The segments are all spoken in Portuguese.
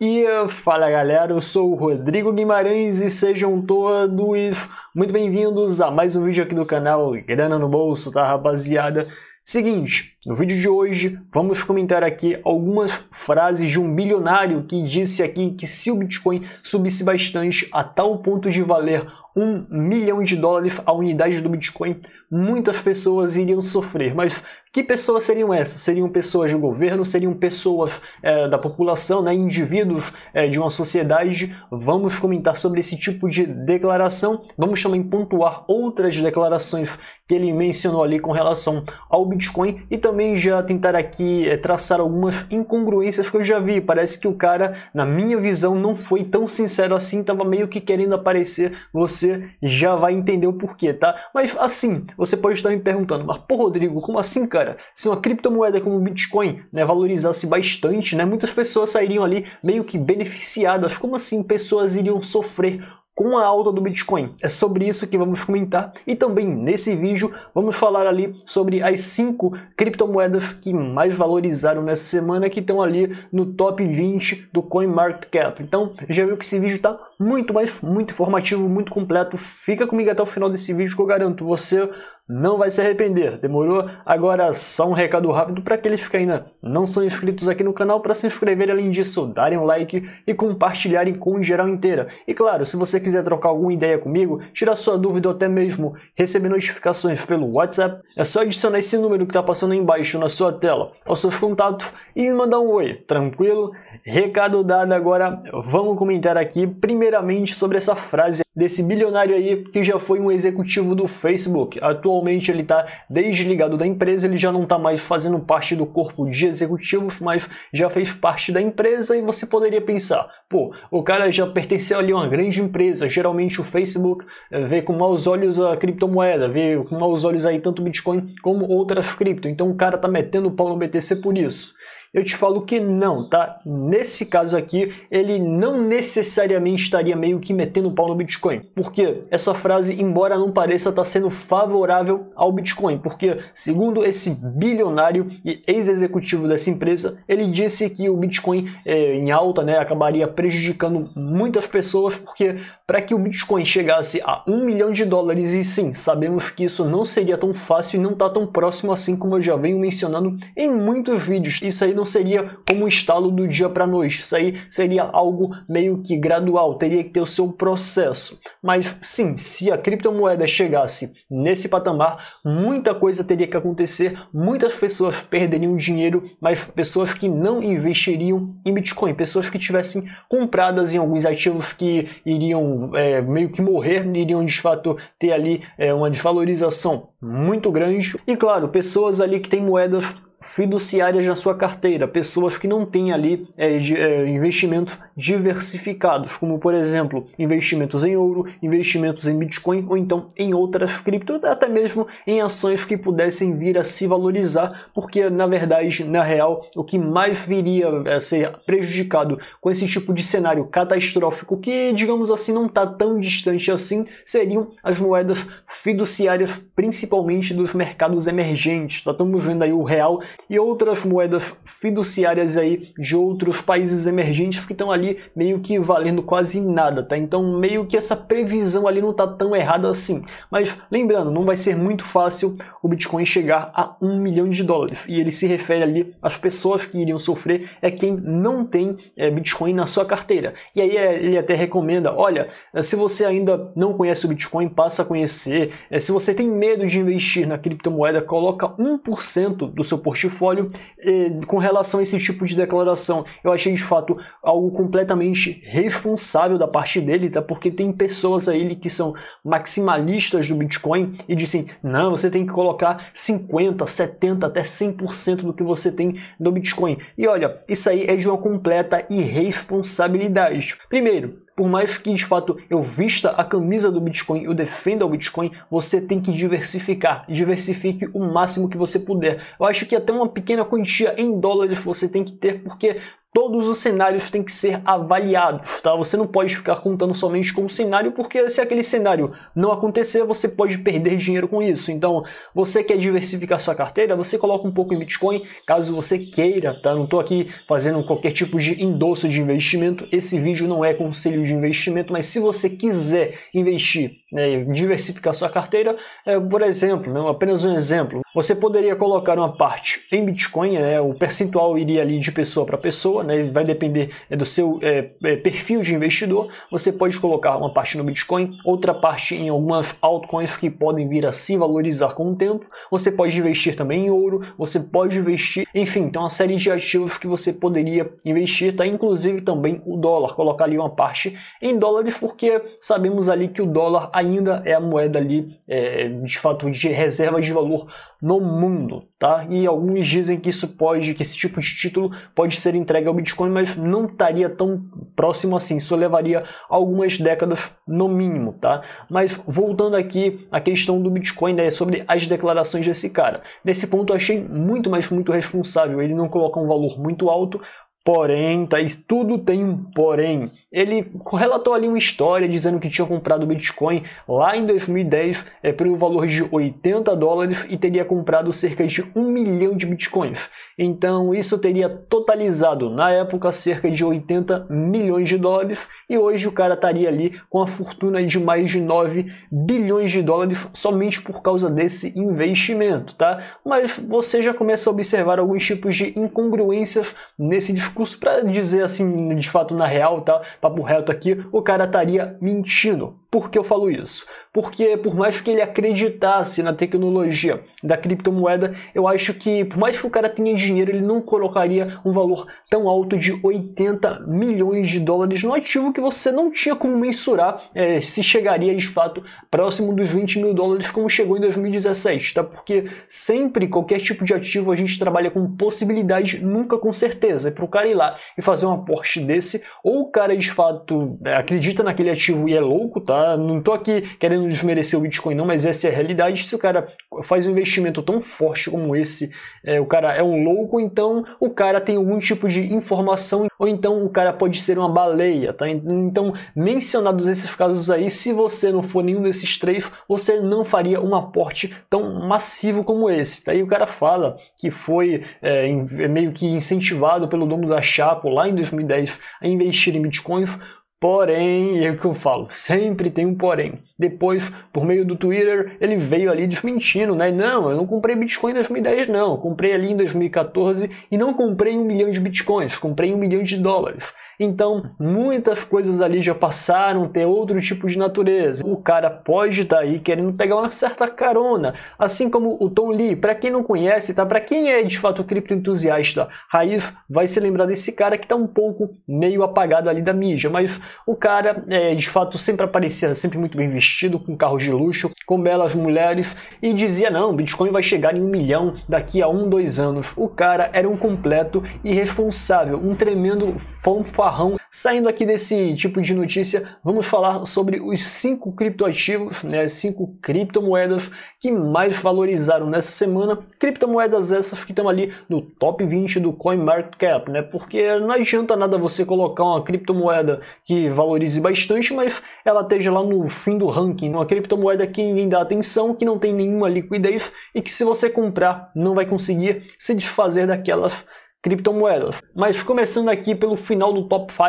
E fala galera, eu sou o Rodrigo Guimarães e sejam todos muito bem-vindos a mais um vídeo aqui do canal Grana no Bolso, tá rapaziada? Seguinte, no vídeo de hoje vamos comentar aqui algumas frases de um bilionário que disse aqui que se o Bitcoin subisse bastante a tal ponto de valer um milhão de dólares a unidade do Bitcoin, muitas pessoas iriam sofrer. Mas que pessoas seriam essas? Seriam pessoas do governo? Seriam pessoas é, da população, né? indivíduos é, de uma sociedade? Vamos comentar sobre esse tipo de declaração. Vamos também pontuar outras declarações que ele mencionou ali com relação ao Bitcoin e também já tentar aqui é, traçar algumas incongruências que eu já vi. Parece que o cara, na minha visão, não foi tão sincero assim, tava meio que querendo aparecer. Você já vai entender o porquê, tá? Mas assim, você pode estar me perguntando, mas pô, Rodrigo, como assim, cara? Se uma criptomoeda como o Bitcoin né, valorizasse bastante, né, muitas pessoas sairiam ali meio que beneficiadas. Como assim pessoas iriam sofrer com a alta do Bitcoin. É sobre isso que vamos comentar e também nesse vídeo vamos falar ali sobre as cinco criptomoedas que mais valorizaram nessa semana que estão ali no top 20 do CoinMarketCap. Então já viu que esse vídeo está muito, mais muito informativo, muito completo. Fica comigo até o final desse vídeo que eu garanto, você não vai se arrepender. Demorou? Agora só um recado rápido para aqueles que ainda não são inscritos aqui no canal para se inscrever, além disso, darem um like e compartilharem com geral inteira. E claro, se você quiser trocar alguma ideia comigo, tirar sua dúvida ou até mesmo receber notificações pelo WhatsApp, é só adicionar esse número que está passando aí embaixo na sua tela aos seus contatos e me mandar um oi, tranquilo? Recado dado agora, vamos comentar aqui primeiro primeiramente sobre essa frase desse bilionário aí que já foi um executivo do Facebook. Atualmente ele está desligado da empresa, ele já não está mais fazendo parte do corpo de executivos, mas já fez parte da empresa e você poderia pensar, pô, o cara já pertenceu ali a uma grande empresa, geralmente o Facebook eh, vê com maus olhos a criptomoeda, vê com maus olhos aí tanto Bitcoin como outras cripto, então o cara tá metendo o pau no BTC por isso. Eu te falo que não, tá? Nesse caso aqui, ele não necessariamente estaria meio que metendo o pau no Bitcoin, Bitcoin. Porque essa frase, embora não pareça, está sendo favorável ao Bitcoin. Porque, segundo esse bilionário e ex-executivo dessa empresa, ele disse que o Bitcoin é, em alta né, acabaria prejudicando muitas pessoas, porque para que o Bitcoin chegasse a um milhão de dólares, e sim, sabemos que isso não seria tão fácil e não está tão próximo assim como eu já venho mencionando em muitos vídeos. Isso aí não seria como um estalo do dia para noite, isso aí seria algo meio que gradual, teria que ter o seu processo isso. Mas sim, se a criptomoeda chegasse nesse patamar, muita coisa teria que acontecer, muitas pessoas perderiam dinheiro, mas pessoas que não investiriam em Bitcoin, pessoas que tivessem compradas em alguns ativos que iriam é, meio que morrer, iriam de fato ter ali é, uma desvalorização muito grande. E claro, pessoas ali que têm moedas fiduciárias na sua carteira, pessoas que não têm ali é, de, é, investimentos diversificados, como por exemplo investimentos em ouro, investimentos em Bitcoin ou então em outras criptos, até mesmo em ações que pudessem vir a se valorizar, porque na verdade, na real, o que mais viria a ser prejudicado com esse tipo de cenário catastrófico, que digamos assim não está tão distante assim, seriam as moedas fiduciárias, principalmente dos mercados emergentes. Nós então, estamos vendo aí o real e outras moedas fiduciárias aí de outros países emergentes que estão ali meio que valendo quase nada, tá? Então meio que essa previsão ali não tá tão errada assim. Mas lembrando, não vai ser muito fácil o Bitcoin chegar a um milhão de dólares. E ele se refere ali às pessoas que iriam sofrer é quem não tem é, Bitcoin na sua carteira. E aí eh, ele até recomenda, olha, eh, se você ainda não conhece o Bitcoin, passa a conhecer. se você tem medo de investir na criptomoeda, coloca 1% do seu portfólio portfólio eh, com relação a esse tipo de declaração. Eu achei de fato algo completamente responsável da parte dele, tá? Porque tem pessoas aí que são maximalistas do Bitcoin e dizem: não, você tem que colocar 50, 70, até 100% do que você tem no Bitcoin. E olha, isso aí é de uma completa irresponsabilidade. Primeiro, por mais que de fato eu vista a camisa do Bitcoin, eu defenda o Bitcoin, você tem que diversificar. Diversifique o máximo que você puder. Eu acho que até uma pequena quantia em dólares você tem que ter, porque todos os cenários têm que ser avaliados, tá? Você não pode ficar contando somente com um cenário, porque se aquele cenário não acontecer, você pode perder dinheiro com isso. Então, você quer diversificar sua carteira, você coloca um pouco em Bitcoin, caso você queira, tá? Não estou aqui fazendo qualquer tipo de endosso de investimento, esse vídeo não é conselho de investimento, mas se você quiser investir, né, diversificar sua carteira, é, por exemplo, né, apenas um exemplo, você poderia colocar uma parte em Bitcoin, né, o percentual iria ali de pessoa para pessoa, né? vai depender é, do seu é, é, perfil de investidor. Você pode colocar uma parte no Bitcoin, outra parte em algumas altcoins que podem vir a se valorizar com o tempo. Você pode investir também em ouro, você pode investir, enfim, tem uma série de ativos que você poderia investir, tá? Inclusive também o dólar, colocar ali uma parte em dólares, porque sabemos ali que o dólar ainda é a moeda ali, é, de fato, de reserva de valor no mundo. Tá? E alguns dizem que isso pode, que esse tipo de título pode ser entregue ao Bitcoin, mas não estaria tão próximo assim. Isso levaria algumas décadas no mínimo, tá? Mas voltando aqui à questão do Bitcoin, né, sobre as declarações desse cara. Nesse ponto eu achei muito, mas muito responsável. Ele não coloca um valor muito alto, Porém, tá, tudo tem um porém. Ele relatou ali uma história dizendo que tinha comprado Bitcoin lá em 2010 é, pelo valor de 80 dólares e teria comprado cerca de 1 milhão de Bitcoins. Então, isso teria totalizado na época cerca de 80 milhões de dólares e hoje o cara estaria ali com a fortuna de mais de 9 bilhões de dólares somente por causa desse investimento, tá? Mas você já começa a observar alguns tipos de incongruências nesse discurso para dizer assim, de fato, na real, tá? Papo reto aqui, o cara estaria mentindo. Por que eu falo isso? Porque por mais que ele acreditasse na tecnologia da criptomoeda, eu acho que por mais que o cara tenha dinheiro, ele não colocaria um valor tão alto de 80 milhões de dólares no ativo que você não tinha como mensurar é, se chegaria de fato próximo dos 20 mil dólares como chegou em 2017, tá? Porque sempre qualquer tipo de ativo a gente trabalha com possibilidade, nunca com certeza. E é para o cara ir lá e fazer um aporte desse, ou o cara de fato é, acredita naquele ativo e é louco, tá? Não tô aqui querendo desmerecer o Bitcoin, não, mas essa é a realidade. Se o cara faz um investimento tão forte como esse, é, o cara é um louco, então o cara tem algum tipo de informação, ou então o cara pode ser uma baleia, tá? Então, mencionados esses casos aí, se você não for nenhum desses três, você não faria um aporte tão massivo como esse. aí tá? o cara fala que foi é, meio que incentivado pelo dono da Chapo lá em 2010 a investir em bitcoins Porém, é o que eu falo, sempre tem um porém. Depois, por meio do Twitter, ele veio ali desmentindo, né? Não, eu não comprei Bitcoin em 2010, não. Eu comprei ali em 2014 e não comprei um milhão de Bitcoins, comprei um milhão de dólares. Então, muitas coisas ali já passaram a ter outro tipo de natureza. O cara pode estar tá aí querendo pegar uma certa carona, assim como o Tom Lee. Para quem não conhece, tá? Para quem é de fato criptoentusiasta, raiz vai se lembrar desse cara que tá um pouco meio apagado ali da mídia, mas o cara, é, de fato, sempre aparecia sempre muito bem vestido, com carros de luxo, com belas mulheres e dizia: não, Bitcoin vai chegar em um milhão daqui a um, dois anos. O cara era um completo irresponsável, um tremendo fanfarrão Saindo aqui desse tipo de notícia, vamos falar sobre os cinco criptoativos, né, cinco criptomoedas que mais valorizaram nessa semana. Criptomoedas essas que estão ali no top 20 do CoinMarketCap, né? Porque não adianta nada você colocar uma criptomoeda que valorize bastante, mas ela esteja lá no fim do ranking, uma criptomoeda que ninguém dá atenção, que não tem nenhuma liquidez e que se você comprar não vai conseguir se desfazer daquelas criptomoedas. Mas começando aqui pelo final do top 5,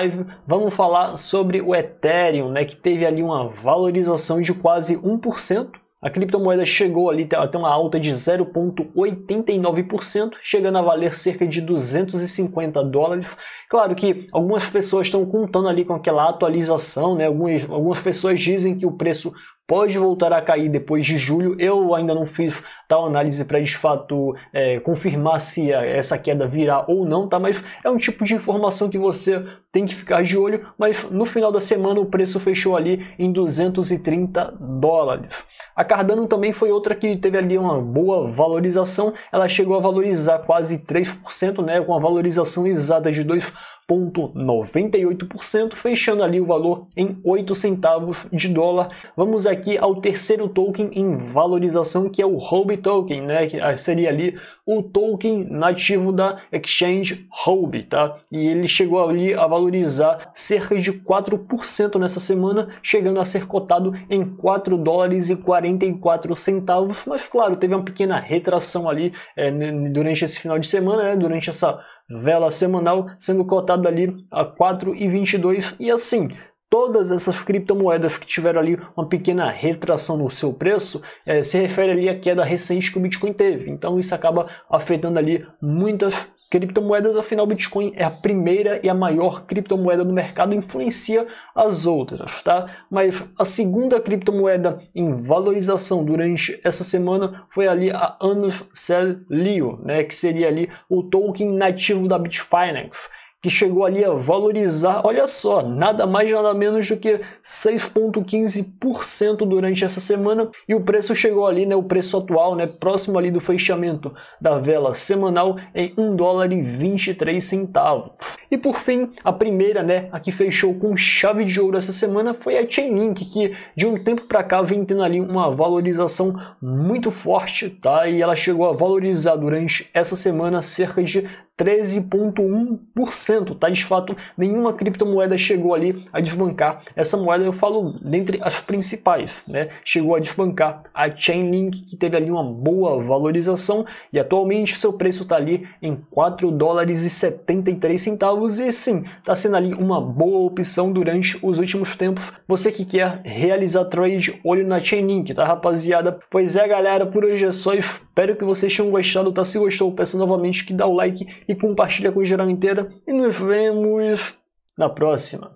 vamos falar sobre o Ethereum, né, que teve ali uma valorização de quase 1%. A criptomoeda chegou ali até uma alta de 0,89%, chegando a valer cerca de 250 dólares. Claro que algumas pessoas estão contando ali com aquela atualização, né? Algumas, algumas pessoas dizem que o preço pode voltar a cair depois de julho. Eu ainda não fiz tal análise para de fato é, confirmar se essa queda virá ou não, tá? Mas é um tipo de informação que você tem que ficar de olho. Mas no final da semana o preço fechou ali em 230 dólares. A Cardano também foi outra que teve ali uma boa valorização. Ela chegou a valorizar quase 3%, né? Com a valorização exata de 2%. 0,98%, fechando ali o valor em 8 centavos de dólar. Vamos aqui ao terceiro token em valorização, que é o Hobby Token, né? que seria ali o token nativo da Exchange Hobby, tá? E ele chegou ali a valorizar cerca de 4% nessa semana, chegando a ser cotado em 4 dólares e 44 centavos, mas claro, teve uma pequena retração ali é, durante esse final de semana, né? durante essa vela semanal sendo cotado ali a 4,22 e assim todas essas criptomoedas que tiveram ali uma pequena retração no seu preço é, se refere ali à queda recente que o Bitcoin teve. Então isso acaba afetando ali muitas Criptomoedas, afinal, Bitcoin é a primeira e a maior criptomoeda do mercado, influencia as outras, tá? Mas a segunda criptomoeda em valorização durante essa semana foi ali a Anfsel Leo, né? Que seria ali o token nativo da Bitfinex que chegou ali a valorizar, olha só, nada mais nada menos do que 6.15% durante essa semana e o preço chegou ali, né, o preço atual, né, próximo ali do fechamento da vela semanal em 1 dólar e 23 centavos. E por fim, a primeira, né, a que fechou com chave de ouro essa semana foi a Chainlink, que de um tempo para cá vem tendo ali uma valorização muito forte, tá? E ela chegou a valorizar durante essa semana cerca de 13,1%, tá? De fato, nenhuma criptomoeda chegou ali a desbancar essa moeda, eu falo dentre as principais, né? Chegou a desbancar a Chainlink, que teve ali uma boa valorização e atualmente seu preço está ali em 4 dólares e 73 centavos e sim, está sendo ali uma boa opção durante os últimos tempos. Você que quer realizar trade, olho na Chainlink, tá rapaziada? Pois é, galera, por hoje é só. Espero que vocês tenham gostado, tá? Se gostou, peço novamente que dá o like e compartilha com o geral inteira. E nos vemos na próxima.